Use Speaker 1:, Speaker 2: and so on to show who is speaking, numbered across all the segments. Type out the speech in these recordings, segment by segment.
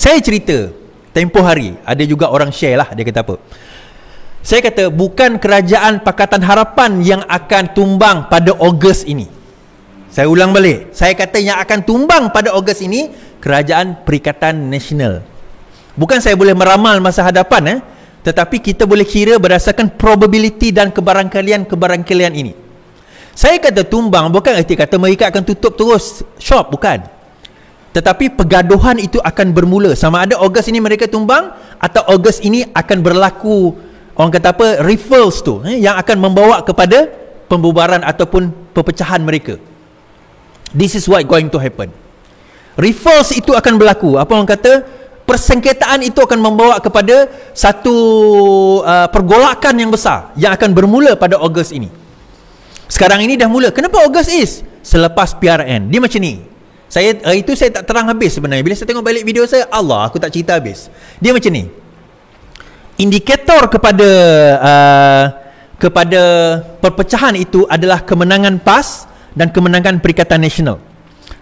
Speaker 1: Saya cerita tempoh hari ada juga orang share lah dia kata apa. Saya kata bukan kerajaan Pakatan Harapan yang akan tumbang pada Ogos ini. Saya ulang balik. Saya kata yang akan tumbang pada Ogos ini kerajaan Perikatan Nasional. Bukan saya boleh meramal masa hadapan eh, tetapi kita boleh kira berdasarkan probability dan kebarangkalian kebarangkalian ini. Saya kata tumbang bukan erti kata mereka akan tutup terus shop bukan tetapi pergaduhan itu akan bermula sama ada Ogos ini mereka tumbang atau Ogos ini akan berlaku orang kata apa referrals tu eh, yang akan membawa kepada pembubaran ataupun pepecahan mereka this is what going to happen referrals itu akan berlaku apa orang kata persengketaan itu akan membawa kepada satu uh, pergolakan yang besar yang akan bermula pada Ogos ini sekarang ini dah mula kenapa Ogos is selepas PRN dia macam ni saya hari eh, itu saya tak terang habis sebenarnya. Bila saya tengok balik video saya, Allah aku tak cerita habis. Dia macam ni. Indikator kepada uh, kepada perpecahan itu adalah kemenangan PAS dan kemenangan Perikatan Nasional.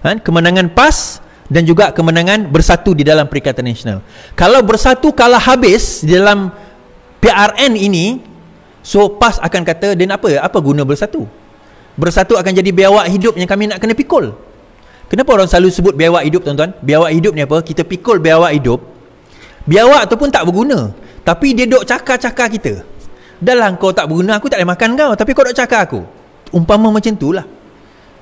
Speaker 1: Ha? kemenangan PAS dan juga kemenangan bersatu di dalam Perikatan Nasional. Kalau bersatu kalah habis di dalam PRN ini, so PAS akan kata, "Dan apa? Apa guna bersatu?" Bersatu akan jadi biawak hidup yang kami nak kena pikul. Kenapa orang selalu sebut biawak hidup tuan-tuan? Biawak hidup ni apa? Kita pikul biawak hidup. Biawak tu pun tak berguna. Tapi dia dok cakar-cakar kita. Dahlah kau tak berguna, aku tak boleh makan kau. Tapi kau duk cakar aku. Umpama macam tu lah.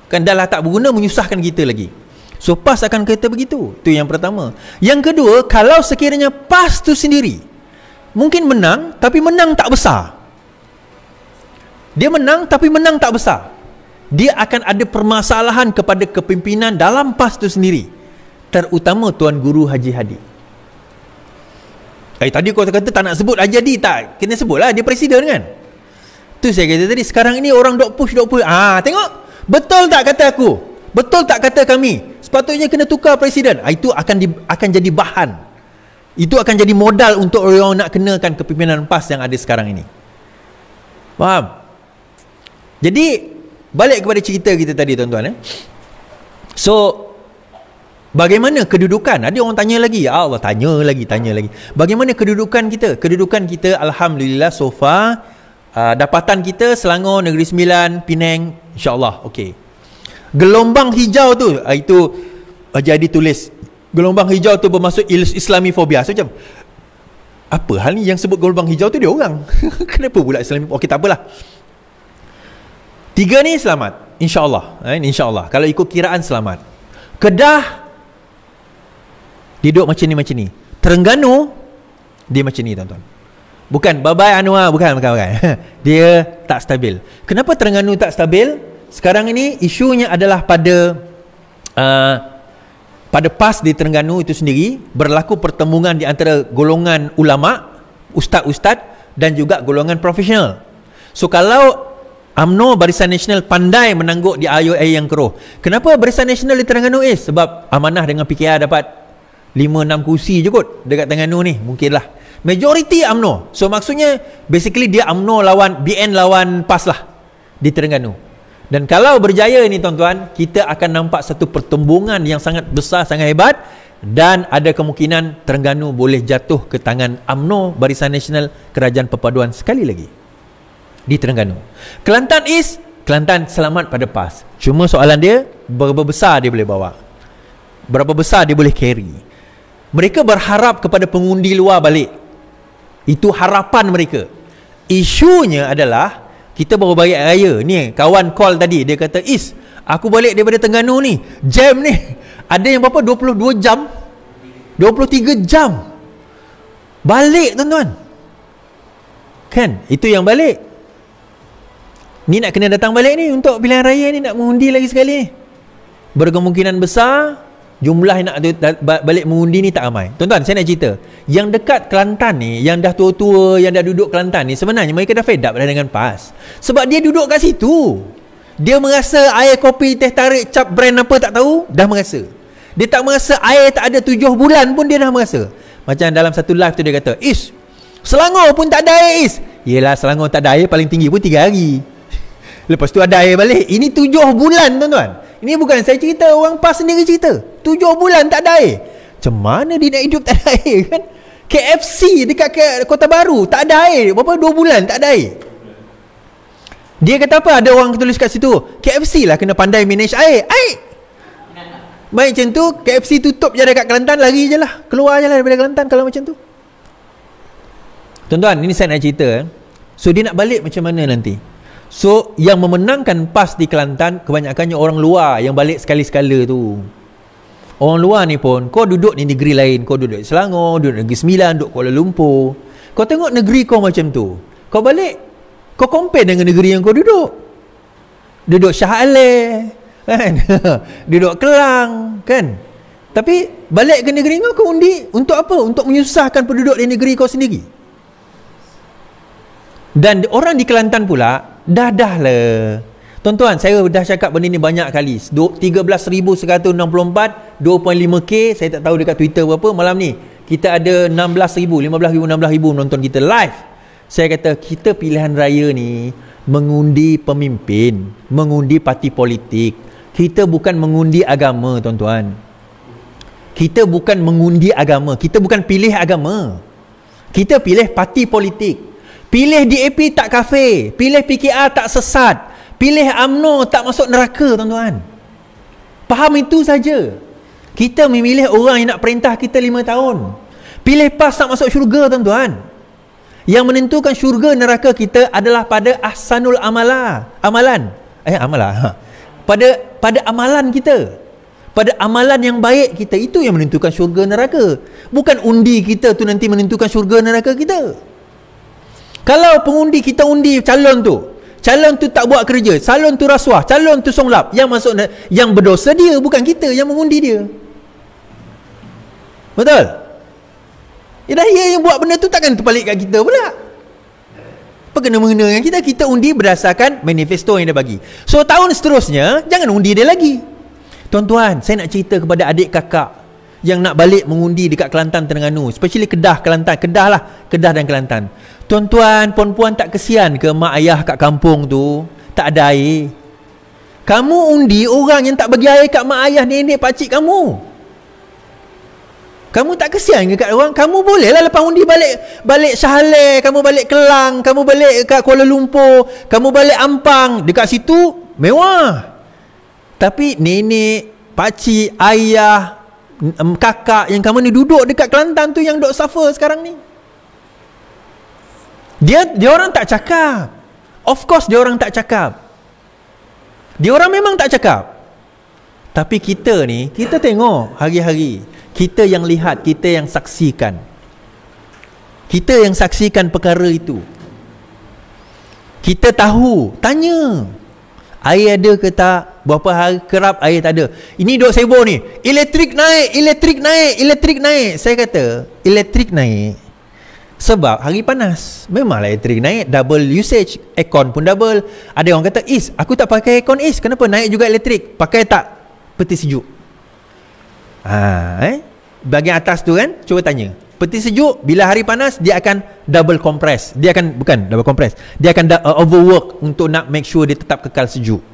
Speaker 1: Kan dahlah tak berguna, menyusahkan kita lagi. So pas akan kata begitu. Tu yang pertama. Yang kedua, kalau sekiranya pas tu sendiri. Mungkin menang, tapi menang tak besar. Dia menang, tapi menang tak besar dia akan ada permasalahan kepada kepimpinan dalam PAS itu sendiri terutama Tuan Guru Haji Hadi eh tadi kau kata tak nak sebut Haji Hadi tak kena sebutlah dia presiden kan tu saya kata tadi sekarang ini orang dok push dok push ah tengok betul tak kata aku betul tak kata kami sepatutnya kena tukar presiden ah, itu akan di, akan jadi bahan itu akan jadi modal untuk orang nak kenakan kepimpinan PAS yang ada sekarang ini faham jadi Balik kepada cerita kita tadi tuan-tuan eh. So Bagaimana kedudukan? Ada orang tanya lagi. Ya Allah, tanya lagi, tanya lagi. Bagaimana kedudukan kita? Kedudukan kita, Alhamdulillah, so far. Uh, dapatan kita, Selangor, Negeri Sembilan, Penang. InsyaAllah, okey. Gelombang hijau tu, ah, itu jadi tulis. Gelombang hijau tu bermaksud Islamifobia. So, macam, apa hal ni yang sebut gelombang hijau tu dia orang? Kenapa pula Islamifobia? Okey, tak apalah. Tiga ni selamat. InsyaAllah. Eh, InsyaAllah. Kalau ikut kiraan selamat. Kedah. Dia duduk macam ni macam ni. Terengganu. Dia macam ni tuan-tuan. Bukan. Bye-bye Anwar. Bukan. bukan, bukan. dia tak stabil. Kenapa Terengganu tak stabil? Sekarang ini isunya adalah pada... Uh, pada PAS di Terengganu itu sendiri berlaku pertemuan di antara golongan ulama, ustaz-ustaz dan juga golongan profesional. So kalau UMNO Barisan Nasional pandai menangguk di IOA yang keruh. Kenapa Barisan Nasional di Terengganu eh? Sebab amanah dengan PKR dapat 5-6 kursi je kot dekat Terengganu ni. Mungkinlah. Majority UMNO. So maksudnya basically dia UMNO lawan BN lawan PAS lah di Terengganu. Dan kalau berjaya ni tuan-tuan, kita akan nampak satu pertumbungan yang sangat besar, sangat hebat dan ada kemungkinan Terengganu boleh jatuh ke tangan UMNO Barisan Nasional Kerajaan Perpaduan sekali lagi di Terengganu. Kelantan is Kelantan selamat pada PAS. Cuma soalan dia, berapa besar dia boleh bawa? Berapa besar dia boleh carry? Mereka berharap kepada pengundi luar balik. Itu harapan mereka. Isunya adalah, kita baru balik raya. Ni kawan call tadi, dia kata, Is, aku balik daripada Terengganu ni. Jam ni. Ada yang berapa? 22 jam? 23 jam. Balik tuan-tuan. Kan? Itu yang balik. Ni nak kena datang balik ni untuk pilihan raya ni nak mengundi lagi sekali ni. Berkemungkinan besar jumlah yang nak balik mengundi ni tak ramai. Tuan-tuan, saya nak cerita. Yang dekat Kelantan ni, yang dah tua-tua, yang dah duduk Kelantan ni sebenarnya mereka dah fed up dah dengan PAS. Sebab dia duduk kat situ. Dia merasa air kopi teh tarik cap brand apa tak tahu, dah merasa. Dia tak merasa air tak ada tujuh bulan pun dia dah merasa. Macam dalam satu live tu dia kata, is, Selangor pun tak ada air Ish. Yelah Selangor tak ada air paling tinggi pun tiga hari. Lepas tu ada air balik Ini tujuh bulan tuan-tuan Ini bukan saya cerita Orang PAS sendiri cerita Tujuh bulan tak ada air Macam mana dia nak hidup tak ada air kan KFC dekat ke Kota Baru Tak ada air Berapa? Dua bulan tak ada air Dia kata apa? Ada orang tulis kat situ KFC lah kena pandai manage air Air Baik macam tu KFC tutup je dekat Kelantan Lari je lah Keluar je lah daripada Kelantan Kalau macam tu Tuan-tuan ini saya nak cerita eh. So dia nak balik macam mana nanti So yang memenangkan PAS di Kelantan kebanyakannya orang luar yang balik sekali-sekala tu. Orang luar ni pun kau duduk di negeri lain, kau duduk di Selangor, duduk di Negeri Sembilan, duduk Kuala Lumpur. Kau tengok negeri kau macam tu. Kau balik, kau compare dengan negeri yang kau duduk. Duduk Shah Alam, kan? duduk Kelang, kan? Tapi balik ke negeri kau kau undi untuk apa? Untuk menyusahkan penduduk di negeri kau sendiri. Dan orang di Kelantan pula Dah dah lah Tuan-tuan saya dah cakap benda ni banyak kali 13,164 2.5k Saya tak tahu dekat Twitter berapa Malam ni kita ada 16,000 15,000 16,000 menonton kita live Saya kata kita pilihan raya ni Mengundi pemimpin Mengundi parti politik Kita bukan mengundi agama tuan-tuan Kita bukan mengundi agama Kita bukan pilih agama Kita pilih parti politik Pilih DAP tak kafir Pilih PKR tak sesat Pilih Amno tak masuk neraka tuan-tuan Faham itu saja. Kita memilih orang yang nak perintah kita 5 tahun Pilih PAS tak masuk syurga tuan-tuan Yang menentukan syurga neraka kita adalah pada Ahsanul Amala Amalan Eh Amala ha. Pada pada amalan kita pada amalan yang baik kita itu yang menentukan syurga neraka bukan undi kita tu nanti menentukan syurga neraka kita kalau pengundi kita undi calon tu Calon tu tak buat kerja Calon tu rasuah Calon tu songlap Yang masuk Yang berdosa dia Bukan kita yang mengundi dia Betul? Yalah dia yang buat benda tu Takkan terbalik kat kita pula Apa kena mengena dengan kita Kita undi berdasarkan manifesto yang dia bagi So tahun seterusnya Jangan undi dia lagi Tuan-tuan Saya nak cerita kepada adik kakak yang nak balik mengundi dekat Kelantan Terengganu especially Kedah Kelantan Kedah lah Kedah dan Kelantan tuan-tuan puan-puan tak kesian ke mak ayah kat kampung tu tak ada air kamu undi orang yang tak bagi air kat mak ayah nenek pakcik kamu kamu tak kesian ke kat orang kamu boleh lah lepas undi balik balik Syahle kamu balik Kelang kamu balik kat Kuala Lumpur kamu balik Ampang dekat situ mewah tapi nenek pakcik ayah um, kakak yang kamu ni duduk dekat Kelantan tu yang dok suffer sekarang ni. Dia dia orang tak cakap. Of course dia orang tak cakap. Dia orang memang tak cakap. Tapi kita ni, kita tengok hari-hari. Kita yang lihat, kita yang saksikan. Kita yang saksikan perkara itu. Kita tahu, tanya. Air ada ke tak? Berapa hari kerap air tak ada Ini duk sibuk ni Elektrik naik Elektrik naik Elektrik naik Saya kata Elektrik naik sebab hari panas Memang elektrik naik Double usage Aircon pun double Ada orang kata Is aku tak pakai aircon Is kenapa naik juga elektrik Pakai tak Peti sejuk ha, eh? Bagian atas tu kan Cuba tanya Peti sejuk Bila hari panas Dia akan double compress Dia akan Bukan double compress Dia akan uh, overwork Untuk nak make sure Dia tetap kekal sejuk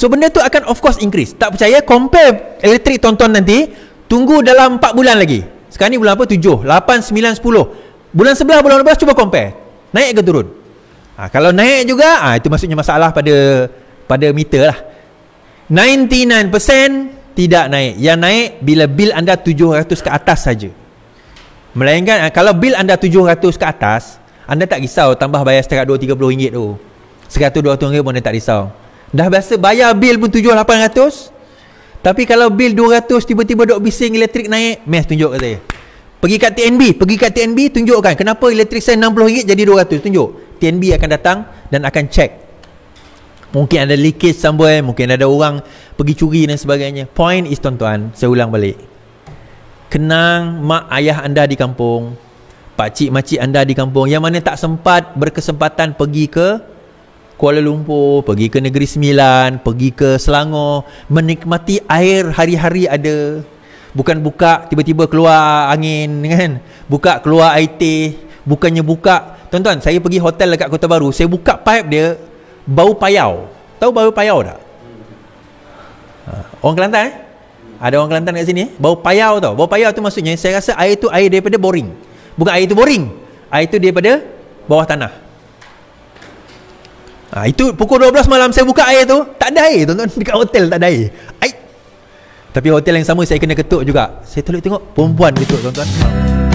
Speaker 1: So benda tu akan of course increase Tak percaya compare elektrik tonton nanti Tunggu dalam 4 bulan lagi Sekarang ni bulan apa? 7, 8, 9, 10 Bulan 11, bulan 12 cuba compare Naik ke turun? Ha, kalau naik juga ha, itu maksudnya masalah pada pada meter lah 99% tidak naik Yang naik bila bil anda 700 ke atas saja. Melainkan ah, kalau bil anda 700 ke atas Anda tak risau tambah bayar setakat RM2, rm ringgit tu RM100, RM200 pun anda tak risau Dah biasa bayar bil pun 7-800 Tapi kalau bil 200 Tiba-tiba dok bising elektrik naik Mes tunjuk kat saya Pergi kat TNB Pergi kat TNB tunjukkan Kenapa elektrik saya RM60 jadi RM200 Tunjuk TNB akan datang Dan akan cek. Mungkin ada leakage somewhere Mungkin ada orang Pergi curi dan sebagainya Point is tuan-tuan Saya ulang balik Kenang mak ayah anda di kampung Pakcik-makcik anda di kampung Yang mana tak sempat berkesempatan pergi ke Kuala Lumpur, pergi ke Negeri Sembilan, pergi ke Selangor, menikmati air hari-hari ada. Bukan buka, tiba-tiba keluar angin kan. Buka, keluar air teh. Bukannya buka. Tuan-tuan, saya pergi hotel dekat Kota Baru. Saya buka pipe dia, bau payau. Tahu bau payau tak? Ha, orang Kelantan eh? Ada orang Kelantan kat sini? Eh? Bau payau tau. Bau payau tu maksudnya, saya rasa air tu air daripada boring. Bukan air tu boring. Air tu daripada bawah tanah. Ha, itu pukul 12 malam saya buka air tu Tak ada air tuan-tuan Dekat hotel tak ada air Ai. Tapi hotel yang sama saya kena ketuk juga Saya tolong tengok perempuan ketuk tuan-tuan ha.